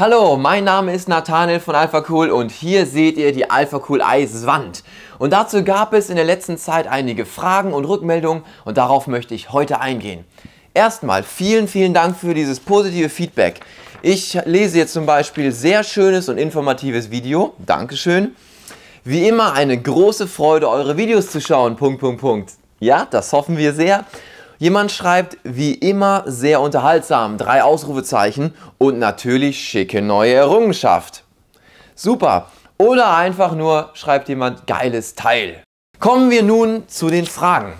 Hallo, mein Name ist Nathaniel von AlphaCool und hier seht ihr die AlphaCool Eiswand. Und dazu gab es in der letzten Zeit einige Fragen und Rückmeldungen und darauf möchte ich heute eingehen. Erstmal vielen, vielen Dank für dieses positive Feedback. Ich lese jetzt zum Beispiel sehr schönes und informatives Video. Dankeschön. Wie immer eine große Freude, eure Videos zu schauen. Punkt, Punkt, Punkt. Ja, das hoffen wir sehr. Jemand schreibt, wie immer sehr unterhaltsam, drei Ausrufezeichen und natürlich schicke neue Errungenschaft. Super. Oder einfach nur schreibt jemand, geiles Teil. Kommen wir nun zu den Fragen.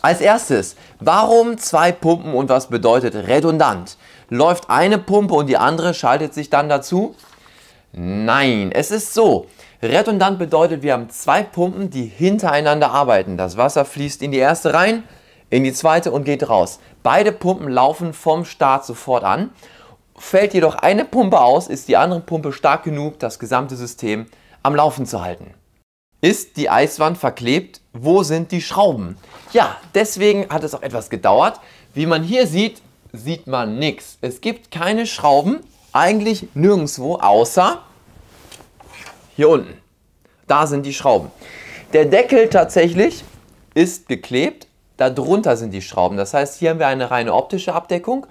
Als erstes, warum zwei Pumpen und was bedeutet redundant? Läuft eine Pumpe und die andere schaltet sich dann dazu? Nein, es ist so. Redundant bedeutet, wir haben zwei Pumpen, die hintereinander arbeiten. Das Wasser fließt in die erste rein, in die zweite und geht raus. Beide Pumpen laufen vom Start sofort an. Fällt jedoch eine Pumpe aus, ist die andere Pumpe stark genug, das gesamte System am Laufen zu halten. Ist die Eiswand verklebt? Wo sind die Schrauben? Ja, deswegen hat es auch etwas gedauert. Wie man hier sieht, sieht man nichts. Es gibt keine Schrauben, eigentlich nirgendwo, außer hier unten. Da sind die Schrauben. Der Deckel tatsächlich ist geklebt, darunter sind die Schrauben. Das heißt, hier haben wir eine reine optische Abdeckung.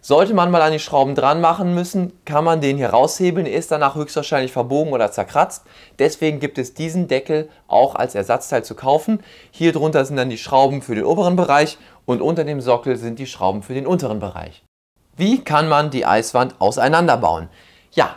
Sollte man mal an die Schrauben dran machen müssen, kann man den hier raushebeln, ist danach höchstwahrscheinlich verbogen oder zerkratzt. Deswegen gibt es diesen Deckel auch als Ersatzteil zu kaufen. Hier drunter sind dann die Schrauben für den oberen Bereich und unter dem Sockel sind die Schrauben für den unteren Bereich. Wie kann man die Eiswand auseinanderbauen? Ja,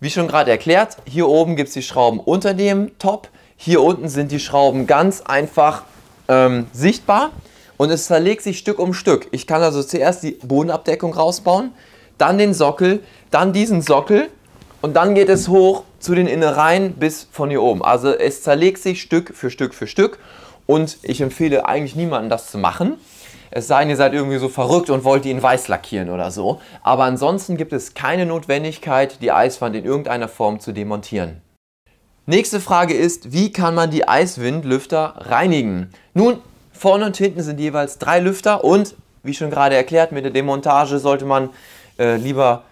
wie schon gerade erklärt, hier oben gibt es die Schrauben unter dem Top. Hier unten sind die Schrauben ganz einfach ähm, sichtbar und es zerlegt sich Stück um Stück. Ich kann also zuerst die Bodenabdeckung rausbauen, dann den Sockel, dann diesen Sockel und dann geht es hoch zu den Innereien bis von hier oben. Also es zerlegt sich Stück für Stück für Stück und ich empfehle eigentlich niemandem das zu machen. Es sei denn, ihr seid irgendwie so verrückt und wollt ihn weiß lackieren oder so. Aber ansonsten gibt es keine Notwendigkeit, die Eiswand in irgendeiner Form zu demontieren. Nächste Frage ist, wie kann man die Eiswindlüfter reinigen? Nun, vorne und hinten sind jeweils drei Lüfter und, wie schon gerade erklärt, mit der Demontage sollte man äh, lieber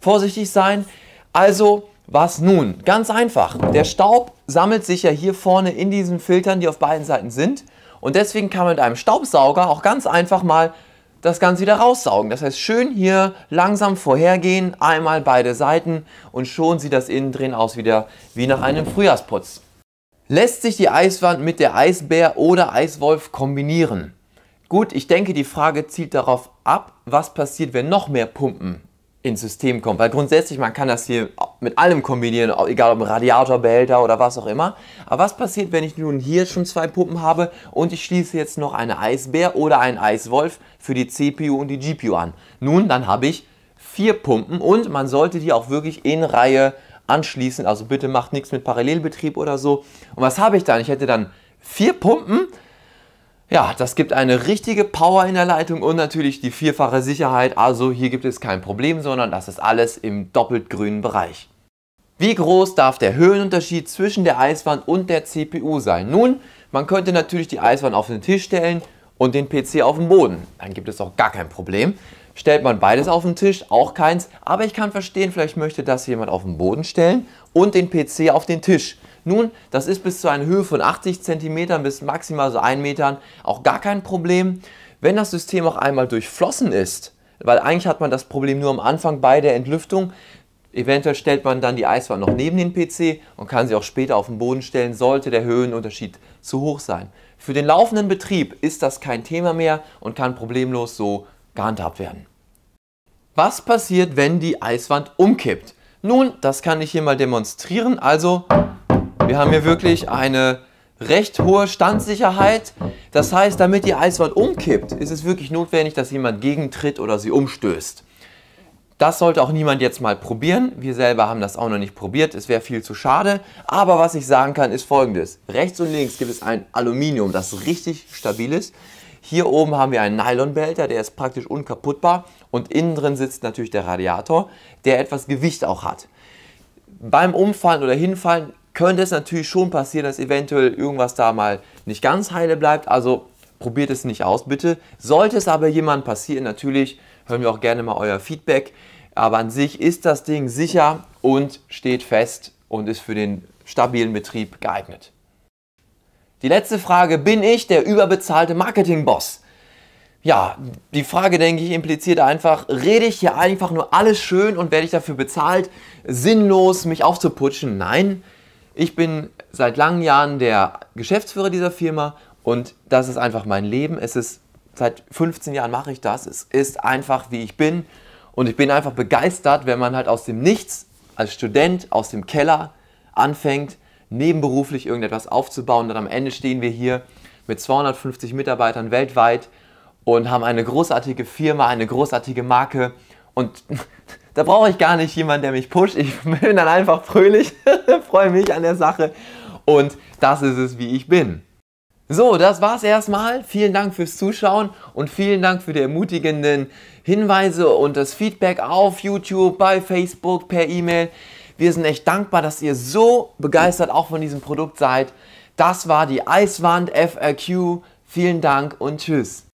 vorsichtig sein. Also, was nun? Ganz einfach. Der Staub sammelt sich ja hier vorne in diesen Filtern, die auf beiden Seiten sind. Und deswegen kann man mit einem Staubsauger auch ganz einfach mal das Ganze wieder raussaugen. Das heißt, schön hier langsam vorhergehen, einmal beide Seiten und schon sieht das Innendrehen aus wieder wie nach einem Frühjahrsputz. Lässt sich die Eiswand mit der Eisbär oder Eiswolf kombinieren? Gut, ich denke, die Frage zielt darauf ab, was passiert, wenn noch mehr Pumpen ins System kommen. Weil grundsätzlich, man kann das hier mit allem kombinieren, egal ob ein Radiator, oder was auch immer. Aber was passiert, wenn ich nun hier schon zwei Puppen habe und ich schließe jetzt noch eine Eisbär oder einen Eiswolf für die CPU und die GPU an? Nun, dann habe ich vier Pumpen und man sollte die auch wirklich in Reihe anschließen. Also bitte macht nichts mit Parallelbetrieb oder so. Und was habe ich dann? Ich hätte dann vier Pumpen, ja, das gibt eine richtige Power in der Leitung und natürlich die vierfache Sicherheit. Also hier gibt es kein Problem, sondern das ist alles im doppelt grünen Bereich. Wie groß darf der Höhenunterschied zwischen der Eiswand und der CPU sein? Nun, man könnte natürlich die Eiswand auf den Tisch stellen und den PC auf den Boden. Dann gibt es auch gar kein Problem. Stellt man beides auf den Tisch, auch keins. Aber ich kann verstehen, vielleicht möchte das jemand auf den Boden stellen und den PC auf den Tisch. Nun, das ist bis zu einer Höhe von 80 cm bis maximal so 1 Metern auch gar kein Problem. Wenn das System auch einmal durchflossen ist, weil eigentlich hat man das Problem nur am Anfang bei der Entlüftung, Eventuell stellt man dann die Eiswand noch neben den PC und kann sie auch später auf den Boden stellen, sollte der Höhenunterschied zu hoch sein. Für den laufenden Betrieb ist das kein Thema mehr und kann problemlos so gehandhabt werden. Was passiert, wenn die Eiswand umkippt? Nun, das kann ich hier mal demonstrieren. Also wir haben hier wirklich eine recht hohe Standsicherheit. Das heißt, damit die Eiswand umkippt, ist es wirklich notwendig, dass jemand gegentritt oder sie umstößt. Das sollte auch niemand jetzt mal probieren. Wir selber haben das auch noch nicht probiert. Es wäre viel zu schade. Aber was ich sagen kann, ist folgendes. Rechts und links gibt es ein Aluminium, das richtig stabil ist. Hier oben haben wir einen Nylonbehälter, der ist praktisch unkaputtbar. Und innen drin sitzt natürlich der Radiator, der etwas Gewicht auch hat. Beim Umfallen oder Hinfallen könnte es natürlich schon passieren, dass eventuell irgendwas da mal nicht ganz heile bleibt. Also probiert es nicht aus, bitte. Sollte es aber jemand passieren, natürlich hören wir auch gerne mal euer Feedback. Aber an sich ist das Ding sicher und steht fest und ist für den stabilen Betrieb geeignet. Die letzte Frage, bin ich der überbezahlte Marketingboss? Ja, die Frage, denke ich, impliziert einfach, rede ich hier einfach nur alles schön und werde ich dafür bezahlt, sinnlos mich aufzuputschen? Nein, ich bin seit langen Jahren der Geschäftsführer dieser Firma und das ist einfach mein Leben. Es ist seit 15 Jahren mache ich das. Es ist einfach wie ich bin und ich bin einfach begeistert, wenn man halt aus dem Nichts als Student aus dem Keller anfängt, nebenberuflich irgendetwas aufzubauen. Dann am Ende stehen wir hier mit 250 Mitarbeitern weltweit und haben eine großartige Firma, eine großartige Marke und Da brauche ich gar nicht jemanden, der mich pusht. Ich bin dann einfach fröhlich, freue mich an der Sache und das ist es, wie ich bin. So, das war's erstmal. Vielen Dank fürs Zuschauen und vielen Dank für die ermutigenden Hinweise und das Feedback auf YouTube, bei Facebook, per E-Mail. Wir sind echt dankbar, dass ihr so begeistert auch von diesem Produkt seid. Das war die Eiswand FRQ. Vielen Dank und tschüss.